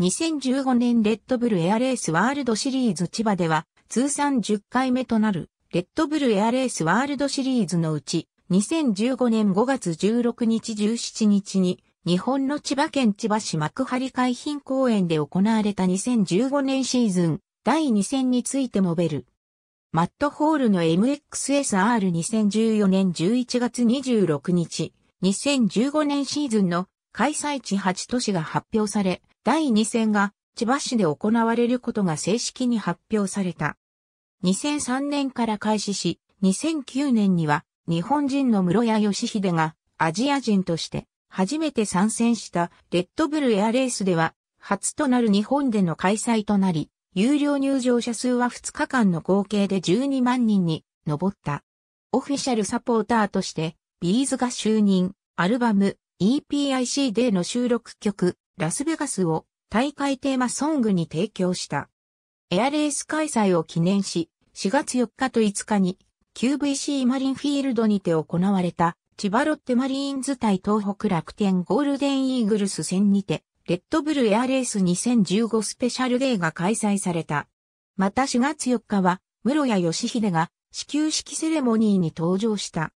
2015年レッドブルエアレースワールドシリーズ千葉では通算10回目となるレッドブルエアレースワールドシリーズのうち2015年5月16日17日に日本の千葉県千葉市幕張海浜公園で行われた2015年シーズン第2戦について述べる。マットホールの MXSR2014 年11月26日、2015年シーズンの開催地8都市が発表され、第2戦が千葉市で行われることが正式に発表された。2003年から開始し、2009年には日本人の室谷義秀がアジア人として初めて参戦したレッドブルエアレースでは初となる日本での開催となり、有料入場者数は2日間の合計で12万人に上った。オフィシャルサポーターとして、ビーズが就任、アルバム、EPIC での収録曲、ラスベガスを大会テーマソングに提供した。エアレース開催を記念し、4月4日と5日に QVC マリンフィールドにて行われた千葉ロッテマリーンズ対東北楽天ゴールデンイーグルス戦にて、レッドブルエアレース2015スペシャルデーが開催された。また4月4日は、室谷義秀が始球式セレモニーに登場した。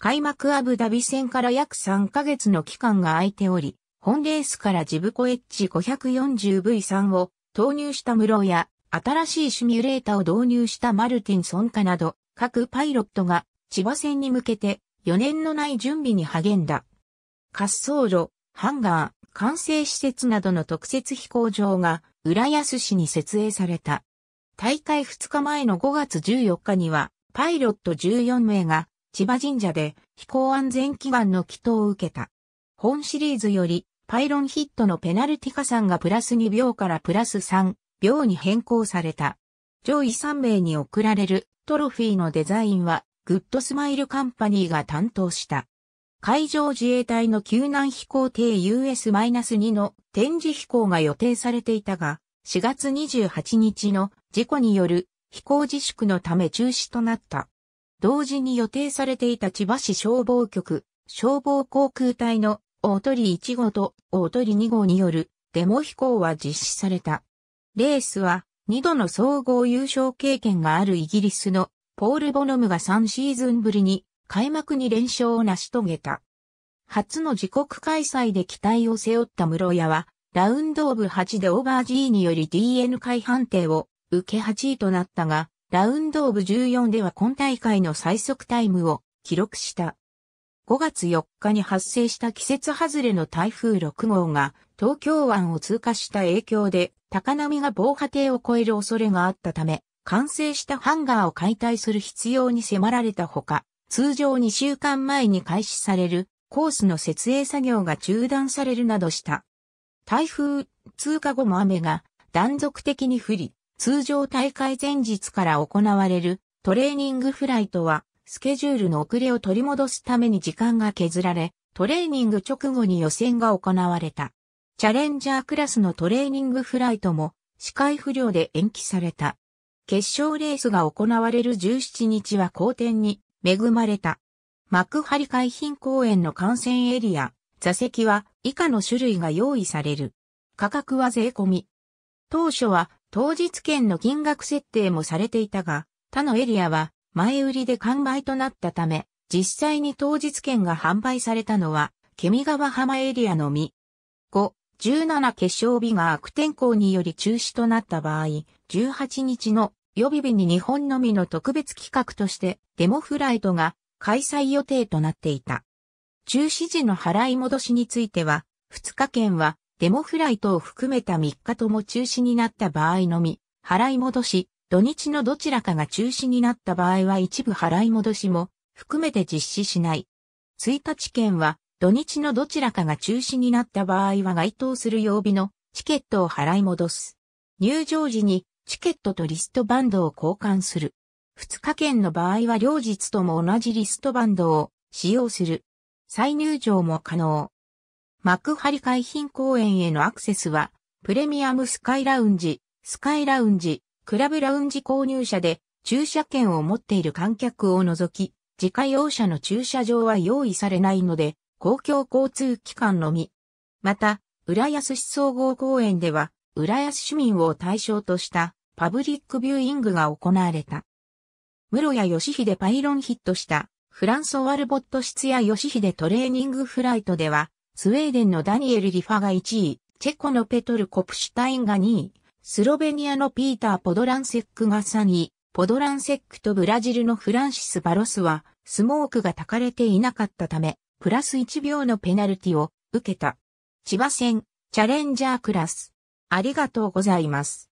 開幕アブダビ戦から約3ヶ月の期間が空いており、本レースからジブコエッジ5 4 0 v 3を投入した室や、新しいシミュレータを導入したマルティンソンカなど、各パイロットが千葉戦に向けて4年のない準備に励んだ。滑走路、ハンガー、完成施設などの特設飛行場が浦安市に設営された。大会2日前の5月14日には、パイロット14名が千葉神社で飛行安全祈願の祈祷を受けた。本シリーズより、パイロンヒットのペナルティ加算がプラス2秒からプラス3秒に変更された。上位3名に贈られるトロフィーのデザインは、グッドスマイルカンパニーが担当した。海上自衛隊の救難飛行艇 US-2 の展示飛行が予定されていたが、4月28日の事故による飛行自粛のため中止となった。同時に予定されていた千葉市消防局消防航空隊の大鳥1号と大鳥2号によるデモ飛行は実施された。レースは2度の総合優勝経験があるイギリスのポール・ボノムが3シーズンぶりに開幕に連勝を成し遂げた。初の自国開催で期待を背負った室谷は、ラウンドオブ8でオーバー G により DN 回判定を受け8位となったが、ラウンドオブ14では今大会の最速タイムを記録した。5月4日に発生した季節外れの台風6号が東京湾を通過した影響で高波が防波堤を越える恐れがあったため、完成したハンガーを解体する必要に迫られたほか、通常2週間前に開始されるコースの設営作業が中断されるなどした。台風通過後も雨が断続的に降り、通常大会前日から行われるトレーニングフライトはスケジュールの遅れを取り戻すために時間が削られ、トレーニング直後に予選が行われた。チャレンジャークラスのトレーニングフライトも視界不良で延期された。決勝レースが行われる17日は好天に恵まれた。幕張海浜公園の観戦エリア、座席は以下の種類が用意される。価格は税込み。当初は当日券の金額設定もされていたが、他のエリアは前売りで完売となったため、実際に当日券が販売されたのは、ケミ川浜エリアのみ。5、17決勝日が悪天候により中止となった場合、18日の予備日に日本のみの特別企画としてデモフライトが開催予定となっていた。中止時の払い戻しについては、2日券はデモフライトを含めた3日とも中止になった場合のみ、払い戻し、土日のどちらかが中止になった場合は一部払い戻しも含めて実施しない。1日券は土日のどちらかが中止になった場合は該当する曜日のチケットを払い戻す。入場時にチケットとリストバンドを交換する。2日券の場合は両日とも同じリストバンドを使用する。再入場も可能。幕張海浜公園へのアクセスは、プレミアムスカイラウンジ、スカイラウンジ、クラブラウンジ購入者で駐車券を持っている観客を除き、自家用車の駐車場は用意されないので、公共交通機関のみ。また、浦安市総合公園では、浦安市民を対象としたパブリックビューイングが行われた。室谷義秀パイロンヒットしたフランオワルボット室や義秀トレーニングフライトでは、スウェーデンのダニエル・リファが1位、チェコのペトル・コプシュタインが2位、スロベニアのピーター・ポドランセックが3位、ポドランセックとブラジルのフランシス・バロスは、スモークが焚かれていなかったため、プラス1秒のペナルティを受けた。千葉戦、チャレンジャークラス。ありがとうございます。